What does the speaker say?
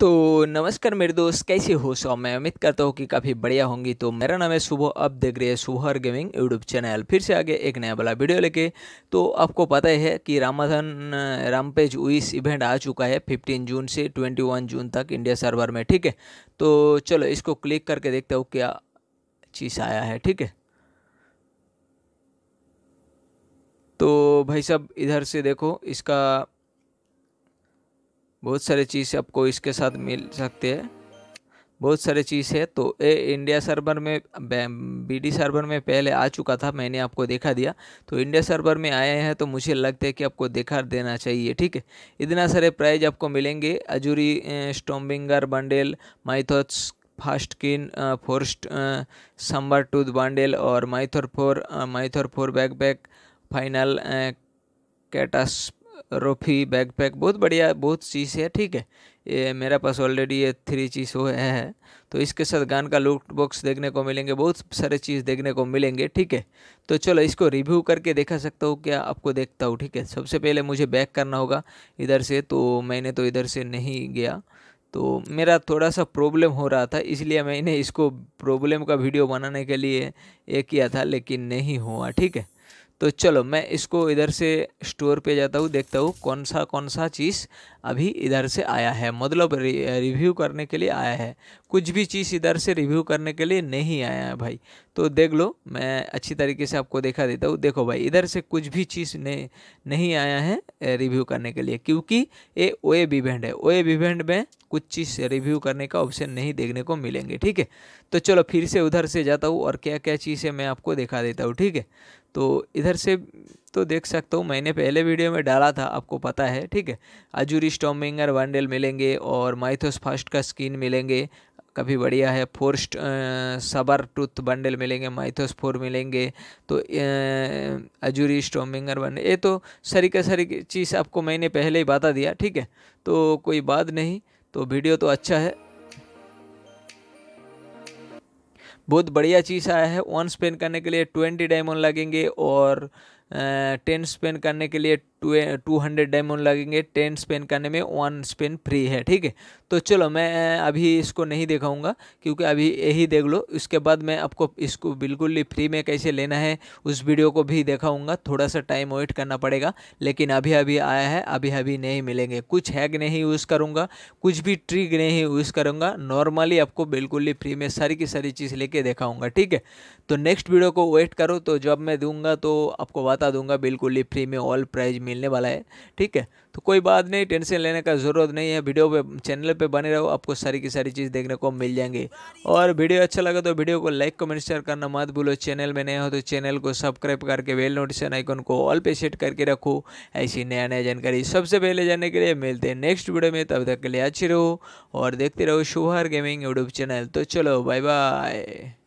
तो नमस्कार मेरे दोस्त कैसे हो सो मैं उम्मीद करता हूँ कि काफ़ी बढ़िया होंगी तो मेरा नाम है सुबह अब देख रहे हैं सुहर गेमिंग यूट्यूब चैनल फिर से आगे एक नया वाला वीडियो लेके तो आपको पता है कि रामाधन रामपेज उइस इवेंट आ चुका है फिफ्टीन जून से वन जून तक इंडिया सर्वर में ठीक है तो चलो इसको क्लिक करके देखते हो क्या चीज़ आया है ठीक है तो भाई साहब इधर से देखो इसका बहुत सारे चीज़ आपको इसके साथ मिल सकते हैं बहुत सारे चीज़ है तो ए इंडिया सर्वर में बी डी सर्वर में पहले आ चुका था मैंने आपको देखा दिया तो इंडिया सर्वर में आए हैं तो मुझे लगता है कि आपको देखा देना चाहिए ठीक है इतना सारे प्राइज आपको मिलेंगे azure stormbringer bundle mythos fast किन फोर्स्ट संबर टूथ बंडेल और mythos four mythos four back back final catastrophe backpack pack बहुत बढ़िया बहुत चीज़ है ठीक है ये मेरा पास ऑलरेडी ये थ्री चीज़ हो है तो इसके साथ गान का लूट बॉक्स देखने को मिलेंगे बहुत सारे चीज़ देखने को मिलेंगे ठीक है तो चलो इसको रिव्यू करके देखा सकता हूँ क्या आपको देखता हूँ ठीक है सबसे पहले मुझे बैक करना होगा इधर से तो मैंने तो इधर से नहीं गया तो मेरा थोड़ा सा प्रॉब्लम हो रहा था इसलिए मैंने इसको प्रॉब्लम का वीडियो बनाने के लिए ये किया था लेकिन नहीं हुआ ठीक है तो चलो मैं इसको इधर से स्टोर पे जाता हूँ देखता हूँ कौन सा कौन सा चीज़ अभी इधर से आया है मतलब रिव्यू करने के लिए आया है कुछ भी चीज़ इधर से रिव्यू करने के लिए नहीं आया है भाई तो देख लो मैं अच्छी तरीके से आपको देखा देता हूँ देखो भाई इधर से कुछ भी चीज़ नहीं नहीं आया है रिव्यू करने के लिए क्योंकि ये ए इवेंट है वेब इवेंट में कुछ चीज़ रिव्यू करने का ऑप्शन नहीं देखने को मिलेंगे ठीक है तो चलो फिर से उधर से जाता हूँ और क्या क्या चीज़ है मैं आपको देखा देता हूँ ठीक है तो इधर से तो देख सकता हूँ मैंने पहले वीडियो में डाला था आपको पता है ठीक है अजूरी स्टॉमिंगर वनडेल मिलेंगे और माइथोस फास्ट का स्किन मिलेंगे काफ़ी बढ़िया है फोर सबर टूथ बंडल मिलेंगे माइथोस फोर मिलेंगे तो अजूरी स्टोमिंगर बंडल ये तो सारी का सारी चीज़ आपको मैंने पहले ही बता दिया ठीक है तो कोई बात नहीं तो वीडियो तो अच्छा है बहुत बढ़िया चीज़ आया है वन स्पेन करने के लिए ट्वेंटी डायमंड लगेंगे और टेन स्पेन करने के लिए टू हंड्रेड डायमंड लगेंगे टेन स्पेन करने में वन स्पेन फ्री है ठीक है तो चलो मैं अभी इसको नहीं दिखाऊंगा क्योंकि अभी यही देख लो उसके बाद मैं आपको इसको बिल्कुल ही फ्री में कैसे लेना है उस वीडियो को भी दिखाऊंगा थोड़ा सा टाइम वेट करना पड़ेगा लेकिन अभी अभी आया है अभी अभी नहीं मिलेंगे कुछ हैग नहीं यूज़ करूँगा कुछ भी ट्रिक नहीं यूज़ करूँगा नॉर्मली आपको बिल्कुल ही फ्री में सारी की सारी चीज़ लेके दिखाऊँगा ठीक है तो नेक्स्ट वीडियो को वेट करो तो जब मैं दूँगा तो आपको बात बता दूंगा बिल्कुल ही फ्री में ऑल प्राइज मिलने वाला है ठीक है तो कोई बात नहीं टेंशन लेने का ज़रूरत नहीं है वीडियो पे चैनल पे बने रहो आपको सारी की सारी चीज़ देखने को मिल जाएंगे और वीडियो अच्छा लगा तो वीडियो को लाइक कमेंट शेयर करना मत भूलो चैनल में नहीं हो तो चैनल को सब्सक्राइब करके बेल नोटिफिकेशन आइकन को ऑल पे सेट करके रखो ऐसी नया नया जानकारी सबसे पहले जानने के लिए मिलते हैं नेक्स्ट वीडियो में तब तक के लिए अच्छी रहो और देखते रहो शुभार गेमिंग यूट्यूब चैनल तो चलो बाय बाय